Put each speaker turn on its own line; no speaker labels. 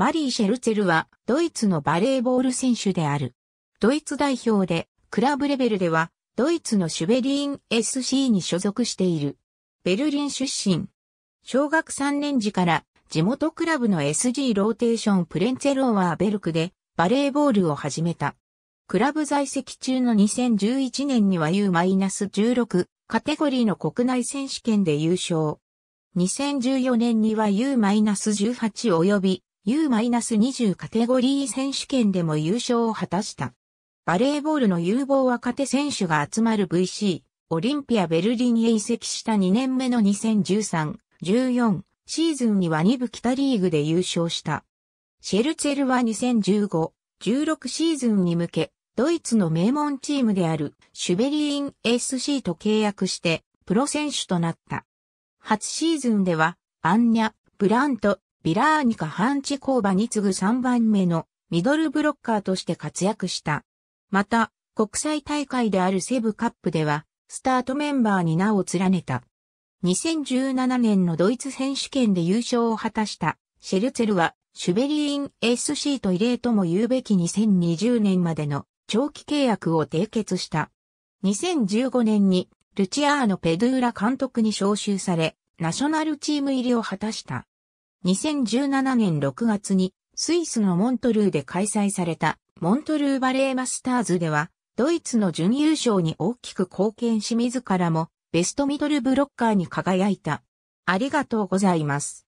マリー・シェルツェルはドイツのバレーボール選手である。ドイツ代表でクラブレベルではドイツのシュベリーン SC に所属している。ベルリン出身。小学3年時から地元クラブの SG ローテーションプレンツェローワーベルクでバレーボールを始めた。クラブ在籍中の2011年には U-16 カテゴリーの国内選手権で優勝。2014年には U-18 及び U-20 カテゴリー選手権でも優勝を果たした。バレーボールの有望若手選手が集まる VC、オリンピアベルリンへ移籍した2年目の2013、14シーズンには2部北リーグで優勝した。シェルツェルは2015、16シーズンに向け、ドイツの名門チームであるシュベリーン SC と契約してプロ選手となった。初シーズンではアンニャ、ブラント、ビラーニカ・ハンチコーバに次ぐ3番目のミドルブロッカーとして活躍した。また、国際大会であるセブカップでは、スタートメンバーに名を連ねた。2017年のドイツ選手権で優勝を果たしたシェルツェルは、シュベリーン SC と異例とも言うべき2020年までの長期契約を締結した。2015年にルチアーノ・ペドゥーラ監督に招集され、ナショナルチーム入りを果たした。2017年6月にスイスのモントルーで開催されたモントルーバレーマスターズではドイツの準優勝に大きく貢献し自らもベストミドルブロッカーに輝いた。ありがとうございます。